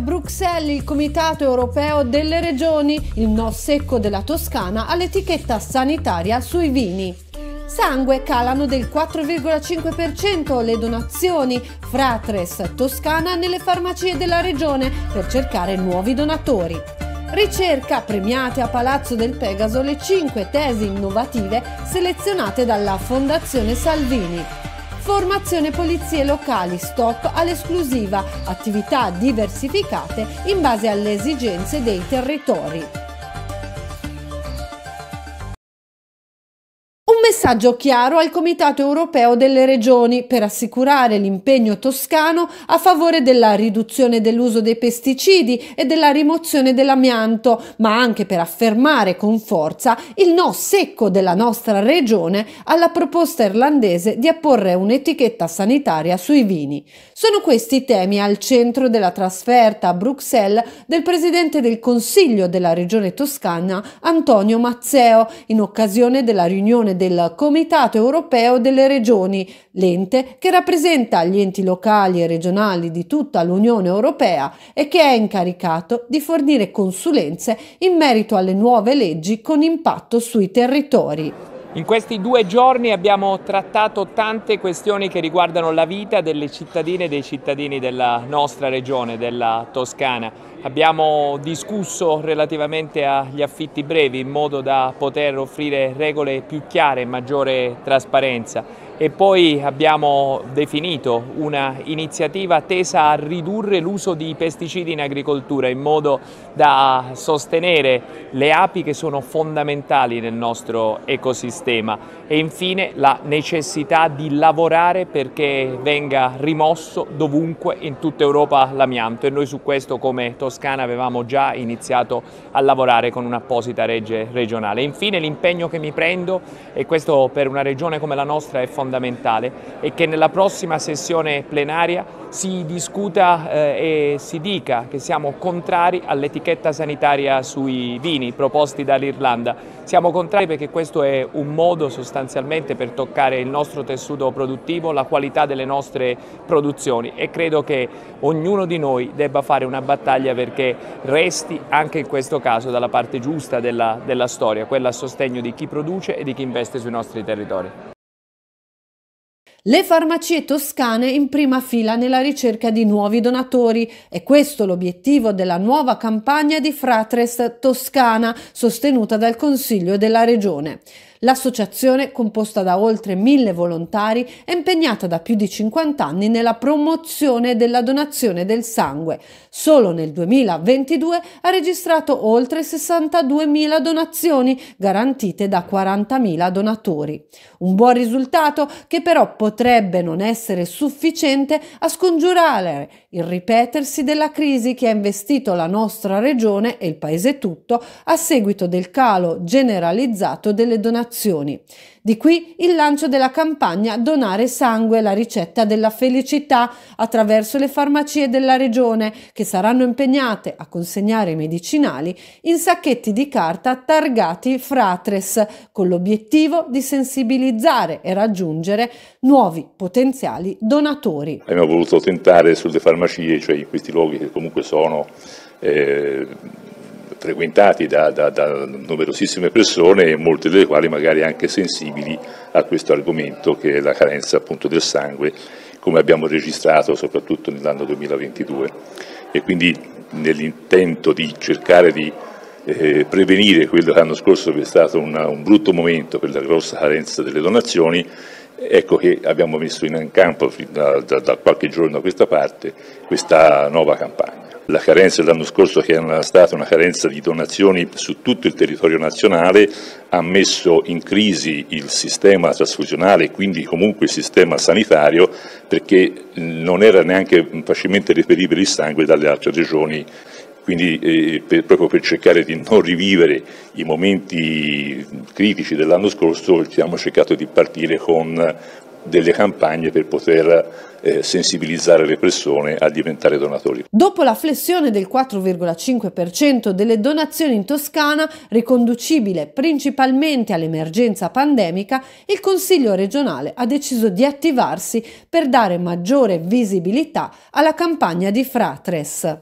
Bruxelles il Comitato europeo delle regioni, il no secco della Toscana all'etichetta sanitaria sui vini. Sangue calano del 4,5% le donazioni Fratres Toscana nelle farmacie della regione per cercare nuovi donatori. Ricerca premiate a Palazzo del Pegaso le 5 tesi innovative selezionate dalla Fondazione Salvini. Formazione polizie locali, stock all'esclusiva, attività diversificate in base alle esigenze dei territori. messaggio chiaro al Comitato europeo delle regioni per assicurare l'impegno toscano a favore della riduzione dell'uso dei pesticidi e della rimozione dell'amianto, ma anche per affermare con forza il no secco della nostra regione alla proposta irlandese di apporre un'etichetta sanitaria sui vini. Sono questi i temi al centro della trasferta a Bruxelles del presidente del Consiglio della regione toscana Antonio Mazzeo in occasione della riunione del Comitato Europeo delle Regioni, l'ente che rappresenta gli enti locali e regionali di tutta l'Unione Europea e che è incaricato di fornire consulenze in merito alle nuove leggi con impatto sui territori. In questi due giorni abbiamo trattato tante questioni che riguardano la vita delle cittadine e dei cittadini della nostra regione, della Toscana. Abbiamo discusso relativamente agli affitti brevi in modo da poter offrire regole più chiare e maggiore trasparenza e poi abbiamo definito un'iniziativa tesa a ridurre l'uso di pesticidi in agricoltura in modo da sostenere le api che sono fondamentali nel nostro ecosistema e infine la necessità di lavorare perché venga rimosso dovunque in tutta Europa l'amianto e noi su questo come Toscana avevamo già iniziato a lavorare con un'apposita legge regionale. Infine l'impegno che mi prendo, e questo per una regione come la nostra è fondamentale, è che nella prossima sessione plenaria si discuta eh, e si dica che siamo contrari all'etichetta sanitaria sui vini proposti dall'Irlanda. Siamo contrari perché questo è un modo sostanziale sostanzialmente per toccare il nostro tessuto produttivo, la qualità delle nostre produzioni e credo che ognuno di noi debba fare una battaglia perché resti anche in questo caso dalla parte giusta della, della storia, quella a sostegno di chi produce e di chi investe sui nostri territori. Le farmacie toscane in prima fila nella ricerca di nuovi donatori. È questo l'obiettivo della nuova campagna di Fratres Toscana, sostenuta dal Consiglio della Regione. L'associazione, composta da oltre mille volontari, è impegnata da più di 50 anni nella promozione della donazione del sangue. Solo nel 2022 ha registrato oltre 62.000 donazioni, garantite da 40.000 donatori. Un buon risultato che però potrebbe non essere sufficiente a scongiurare il ripetersi della crisi che ha investito la nostra regione e il paese tutto a seguito del calo generalizzato delle donazioni donazioni. Di qui il lancio della campagna Donare sangue, la ricetta della felicità, attraverso le farmacie della regione che saranno impegnate a consegnare medicinali in sacchetti di carta targati Fratres, con l'obiettivo di sensibilizzare e raggiungere nuovi potenziali donatori. Abbiamo voluto tentare sulle farmacie, cioè in questi luoghi che comunque sono eh, frequentati da, da, da numerosissime persone, molte delle quali magari anche sensibili a questo argomento che è la carenza appunto del sangue, come abbiamo registrato soprattutto nell'anno 2022. E quindi nell'intento di cercare di eh, prevenire quello che l'anno scorso è stato una, un brutto momento per la grossa carenza delle donazioni, Ecco che abbiamo messo in campo da, da, da, qualche giorno a questa parte questa nuova campagna. La carenza dell'anno scorso, che era stata una carenza di donazioni su tutto il territorio nazionale, ha messo in crisi il sistema trasfusionale e quindi comunque il sistema sanitario perché non era neanche facilmente reperibile il sangue dalle altre regioni quindi eh, per, proprio per cercare di non rivivere i momenti critici dell'anno scorso abbiamo cercato di partire con delle campagne per poter eh, sensibilizzare le persone a diventare donatori. Dopo la flessione del 4,5% delle donazioni in Toscana, riconducibile principalmente all'emergenza pandemica, il Consiglio regionale ha deciso di attivarsi per dare maggiore visibilità alla campagna di Fratres.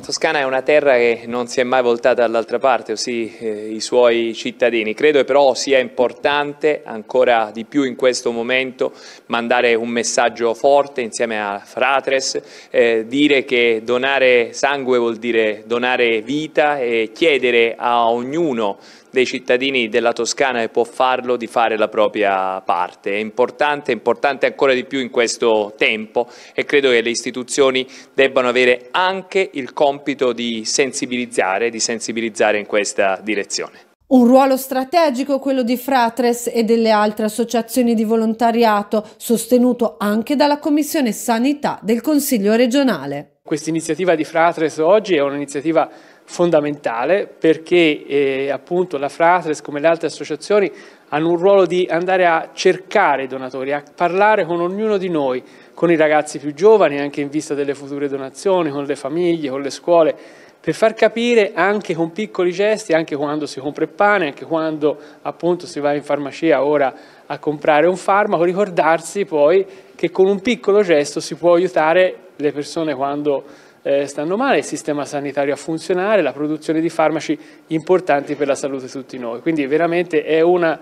La Toscana è una terra che non si è mai voltata dall'altra parte, ossia eh, i suoi cittadini. Credo però sia importante ancora di più in questo momento mandare un messaggio forte insieme a Fratres, eh, dire che donare sangue vuol dire donare vita e chiedere a ognuno dei cittadini della Toscana che può farlo di fare la propria parte. È importante, è importante ancora di più in questo tempo e credo che le istituzioni debbano avere anche il compito di sensibilizzare, di sensibilizzare in questa direzione. Un ruolo strategico quello di Fratres e delle altre associazioni di volontariato, sostenuto anche dalla Commissione Sanità del Consiglio regionale. Questa iniziativa di Fratres oggi è un'iniziativa fondamentale perché eh, appunto la Fratres come le altre associazioni hanno un ruolo di andare a cercare i donatori, a parlare con ognuno di noi, con i ragazzi più giovani anche in vista delle future donazioni, con le famiglie, con le scuole, per far capire anche con piccoli gesti, anche quando si compra il pane, anche quando appunto si va in farmacia ora a comprare un farmaco, ricordarsi poi che con un piccolo gesto si può aiutare le persone quando eh, stanno male, il sistema sanitario a funzionare, la produzione di farmaci importanti per la salute di tutti noi. Quindi veramente è una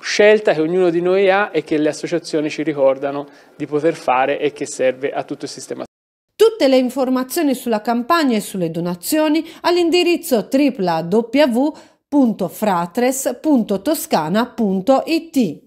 scelta che ognuno di noi ha e che le associazioni ci ricordano di poter fare e che serve a tutto il sistema. Tutte le informazioni sulla campagna e sulle donazioni all'indirizzo www.fratres.toscana.it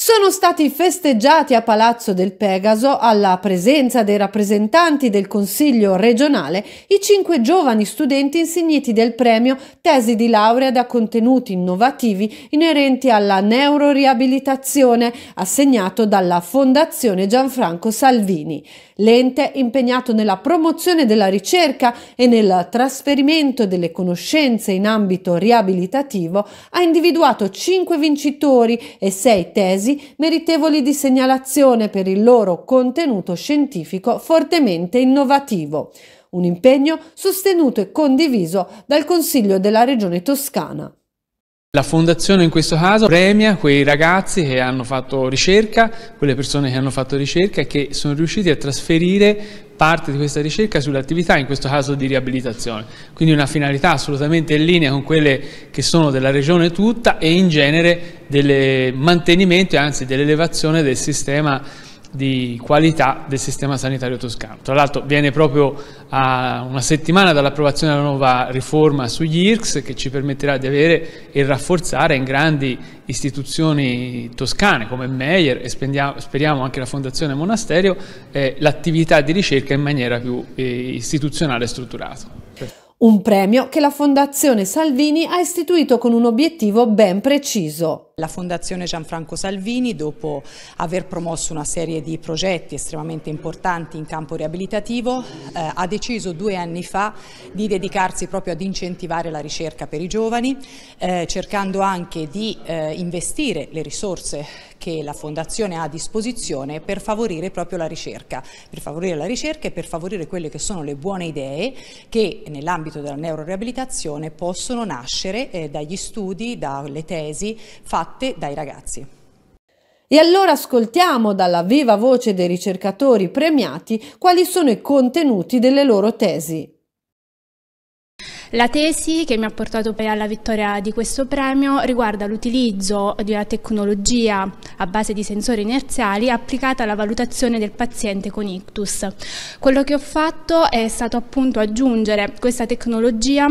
sono stati festeggiati a Palazzo del Pegaso, alla presenza dei rappresentanti del Consiglio regionale, i cinque giovani studenti insigniti del premio Tesi di laurea da contenuti innovativi inerenti alla neuroriabilitazione, assegnato dalla Fondazione Gianfranco Salvini. L'ente impegnato nella promozione della ricerca e nel trasferimento delle conoscenze in ambito riabilitativo ha individuato cinque vincitori e sei tesi tesi meritevoli di segnalazione per il loro contenuto scientifico fortemente innovativo. Un impegno sostenuto e condiviso dal Consiglio della Regione Toscana. La fondazione in questo caso premia quei ragazzi che hanno fatto ricerca, quelle persone che hanno fatto ricerca e che sono riusciti a trasferire parte di questa ricerca sull'attività, in questo caso di riabilitazione. Quindi una finalità assolutamente in linea con quelle che sono della regione tutta e in genere del mantenimento e anzi dell'elevazione del sistema di di qualità del sistema sanitario toscano. Tra l'altro viene proprio a una settimana dall'approvazione della nuova riforma sugli IRCS che ci permetterà di avere e rafforzare in grandi istituzioni toscane come Meyer e speriamo anche la Fondazione Monasterio eh, l'attività di ricerca in maniera più eh, istituzionale e strutturata. Un premio che la Fondazione Salvini ha istituito con un obiettivo ben preciso la Fondazione Gianfranco Salvini, dopo aver promosso una serie di progetti estremamente importanti in campo riabilitativo, eh, ha deciso due anni fa di dedicarsi proprio ad incentivare la ricerca per i giovani, eh, cercando anche di eh, investire le risorse che la Fondazione ha a disposizione per favorire proprio la ricerca, per favorire la ricerca e per favorire quelle che sono le buone idee che nell'ambito della neuroriabilitazione possono nascere eh, dagli studi, dalle tesi fatte fatte dai ragazzi. E allora ascoltiamo dalla viva voce dei ricercatori premiati quali sono i contenuti delle loro tesi. La tesi che mi ha portato poi alla vittoria di questo premio riguarda l'utilizzo di una tecnologia a base di sensori inerziali applicata alla valutazione del paziente con ictus. Quello che ho fatto è stato appunto aggiungere questa tecnologia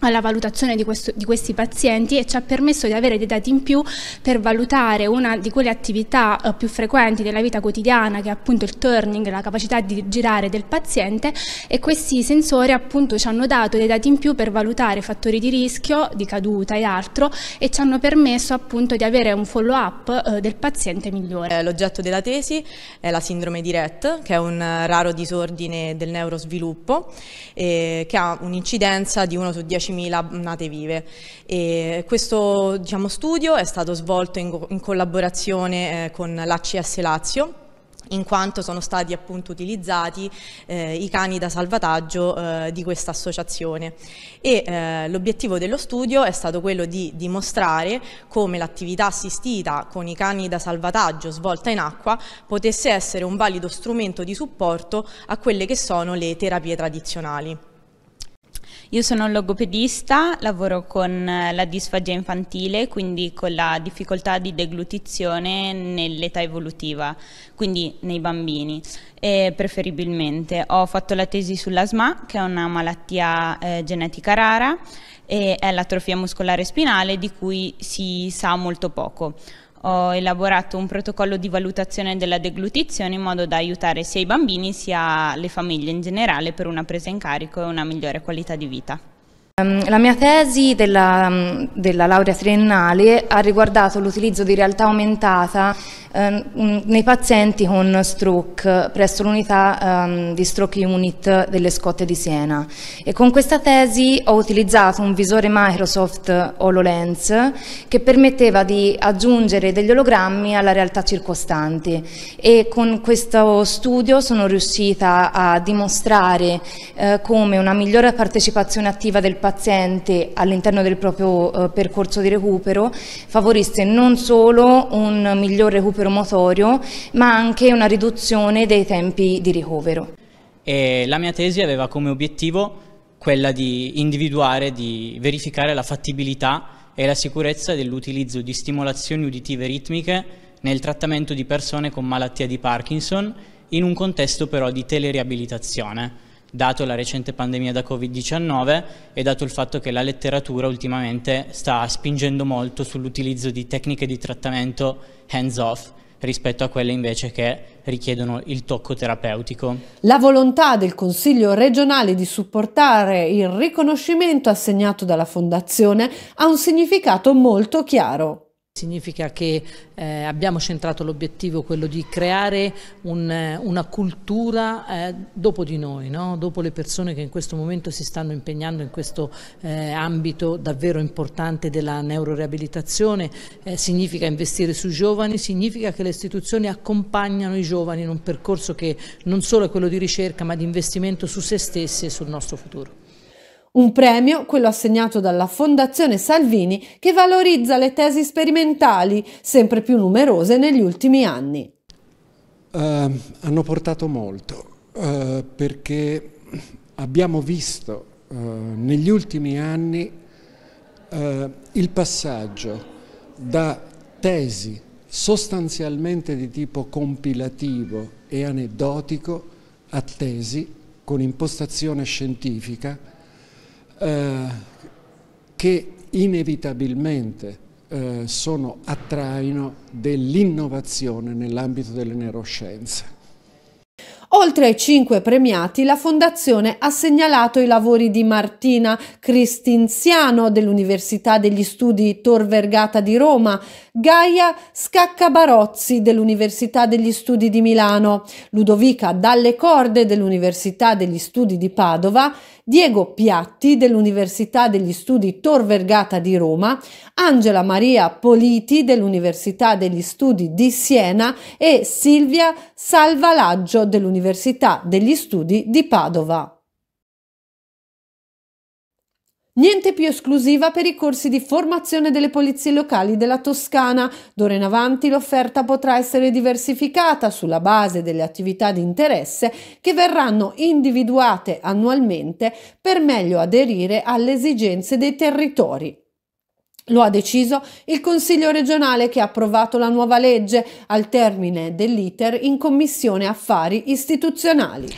alla valutazione di, questo, di, questi pazienti e ci ha permesso di avere dei dati in più per valutare una di quelle attività eh, più frequenti della vita quotidiana che è appunto il turning, la capacità di girare del paziente e questi sensori appunto ci hanno dato dei dati in più per valutare fattori di rischio, di caduta e altro e ci hanno permesso appunto di avere un follow up eh, del paziente migliore. Eh, l'oggetto della tesi è la sindrome di Rett che è un raro disordine del neurosviluppo eh, che ha un'incidenza di 1 su 10 15.000 nate vive. E questo diciamo, studio è stato svolto in, in collaborazione eh, con l'ACS Lazio in quanto sono stati appunto utilizzati eh, i cani da salvataggio eh, di questa associazione e eh, l'obiettivo dello studio è stato quello di dimostrare come l'attività assistita con i cani da salvataggio svolta in acqua potesse essere un valido strumento di supporto a quelle che sono le terapie tradizionali. Io sono un logopedista, lavoro con eh, la disfagia infantile, quindi con la difficoltà di deglutizione nell'età evolutiva, quindi nei bambini, e preferibilmente. Ho fatto la tesi sull'asma, che è una malattia eh, genetica rara, e è l'atrofia muscolare spinale di cui si sa molto poco ho elaborato un protocollo di valutazione della deglutizione in modo da aiutare sia i bambini sia le famiglie in generale per una presa in carico e una migliore qualità di vita. Ehm, la mia tesi della, mm, della, laurea triennale ha riguardato l'utilizzo di realtà aumentata ehm, nei pazienti con stroke presso l'unità ehm, di stroke unit delle scotte di Siena e con questa tesi ho utilizzato un visore Microsoft HoloLens che permetteva di aggiungere degli ologrammi alla realtà circostante e con questo studio sono riuscita a dimostrare eh, come una migliore partecipazione attiva del paziente paziente all'interno del proprio eh, percorso di recupero favorisse non solo un miglior recupero motorio ma anche una riduzione dei tempi di ricovero. E la mia tesi aveva come obiettivo quella di individuare, di verificare la fattibilità e la sicurezza dell'utilizzo di stimolazioni uditive ritmiche nel trattamento di persone con malattia di Parkinson in un contesto però di teleriabilitazione dato la recente pandemia da Covid-19 e dato il fatto che la letteratura ultimamente sta spingendo molto sull'utilizzo di tecniche di trattamento hands-off rispetto a quelle invece che richiedono il tocco terapeutico. La volontà del Consiglio regionale di supportare il riconoscimento assegnato dalla Fondazione ha un significato molto chiaro. Significa che eh, abbiamo centrato l'obiettivo quello di creare un, eh, una cultura eh, dopo di noi, no? dopo le persone che in questo momento si stanno impegnando in questo eh, ambito davvero importante della neuroreabilitazione, eh, significa investire sui giovani, significa che le istituzioni accompagnano i giovani in un percorso che non solo è quello di ricerca ma di investimento su se stesse e sul nostro futuro. Un premio, quello assegnato dalla Fondazione Salvini, che valorizza le tesi sperimentali, sempre più numerose negli ultimi anni. Uh, hanno portato molto, uh, perché abbiamo visto uh, negli ultimi anni eh, il passaggio da tesi sostanzialmente di tipo compilativo e aneddotico a tesi con impostazione scientifica eh, che inevitabilmente eh, sono a traino dell'innovazione nell'ambito delle neuroscienze. Oltre ai cinque premiati, la Fondazione ha segnalato i lavori di Martina Cristinziano dell'Università degli Studi Tor Vergata di Roma, Gaia Scaccabarozzi dell'Università degli Studi di Milano, Ludovica Dalle Corde dell'Università degli Studi di Padova, Diego Piatti dell'Università degli Studi Tor Vergata di Roma, Angela Maria Politi dell'Università degli Studi di Siena e Silvia Salvalaggio dell'Università degli Studi di Padova. Niente più esclusiva per i corsi di formazione delle polizie locali della Toscana. D'ora in avanti l'offerta potrà essere diversificata sulla base delle attività di interesse che verranno individuate annualmente per meglio aderire alle esigenze dei territori. Lo ha deciso il Consiglio regionale che ha approvato la nuova legge al termine dell'iter in Commissione Affari Istituzionali.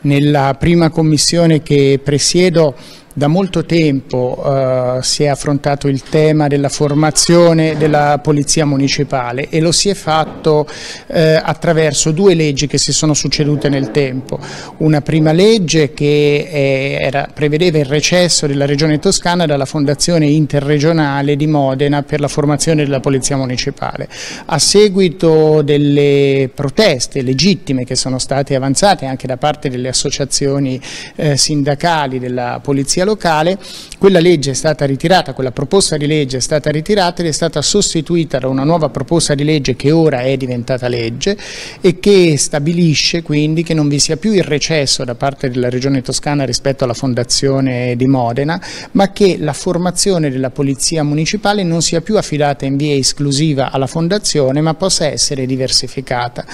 Nella prima commissione che presiedo da molto tempo eh, si è affrontato il tema della formazione della Polizia Municipale e lo si è fatto eh, attraverso due leggi che si sono succedute nel tempo. Una prima legge che eh, era, prevedeva il recesso della Regione Toscana dalla Fondazione Interregionale di Modena per la formazione della Polizia Municipale. A seguito delle proteste legittime che sono state avanzate anche da parte delle associazioni eh, sindacali della Polizia polizia locale, quella legge è stata ritirata, quella proposta di legge è stata ritirata ed è stata sostituita da una nuova proposta di legge che ora è diventata legge e che stabilisce quindi che non vi sia più il recesso da parte della regione toscana rispetto alla fondazione di Modena, ma che la formazione della polizia municipale non sia più affidata in via esclusiva alla fondazione, ma possa essere diversificata.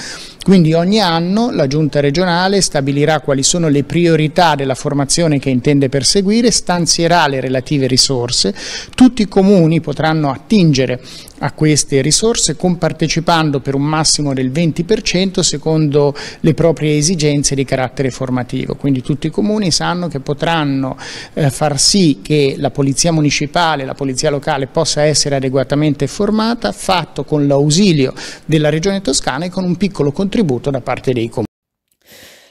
Quindi ogni anno la giunta regionale stabilirà quali sono le priorità della formazione che intende perseguire istituire stanzierà le relative risorse, tutti i comuni potranno attingere a queste risorse compartecipando per un massimo del 20% secondo le proprie esigenze di carattere formativo. Quindi tutti i comuni sanno che potranno eh, far sì che la polizia municipale, la polizia locale possa essere adeguatamente formata, fatto con l'ausilio della Regione Toscana e con un piccolo contributo da parte dei comuni.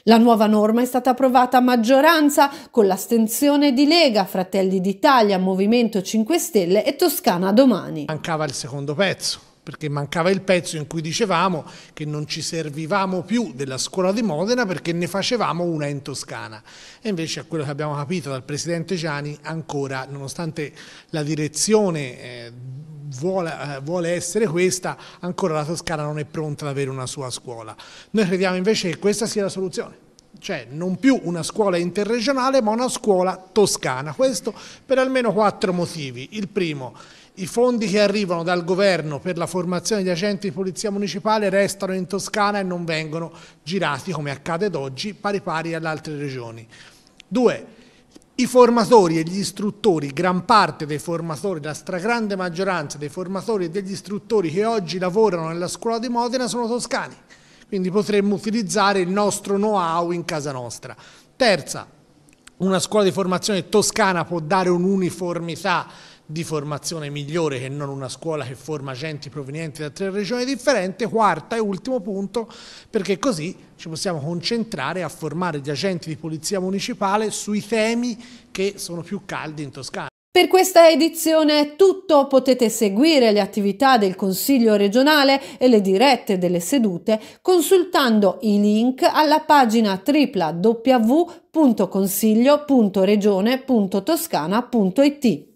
La nuova norma è stata approvata a maggioranza con l'astenzione di Lega, Fratelli d'Italia, Movimento 5 Stelle e Toscana Domani. Mancava il secondo pezzo perché mancava il pezzo in cui dicevamo che non ci servivamo più della scuola di Modena perché ne facevamo una in Toscana. E invece a quello che abbiamo capito dal Presidente Gianni ancora, nonostante la direzione eh, vuole, eh, vuole, essere questa, ancora la Toscana non è pronta ad avere una sua scuola. Noi crediamo invece che questa sia la soluzione. Cioè non più una scuola interregionale ma una scuola toscana, questo per almeno quattro motivi. Il primo, i fondi che arrivano dal governo per la formazione di agenti di polizia municipale restano in Toscana e non vengono girati, come accade ad oggi, pari pari alle altre regioni. Due, i formatori e gli istruttori, gran parte dei formatori, la stragrande maggioranza dei formatori e degli istruttori che oggi lavorano nella scuola di Modena sono toscani, quindi potremmo utilizzare il nostro know-how in casa nostra. Terza, una scuola di formazione toscana può dare un'uniformità di formazione migliore che non una scuola che forma agenti provenienti da tre regioni differenti, quarta e ultimo punto, perché così ci possiamo concentrare a formare gli agenti di polizia municipale sui temi che sono più caldi in Toscana. Per questa edizione è tutto, potete seguire le attività del Consiglio regionale e le dirette delle sedute consultando i link alla pagina www.consiglio.regione.toscana.it.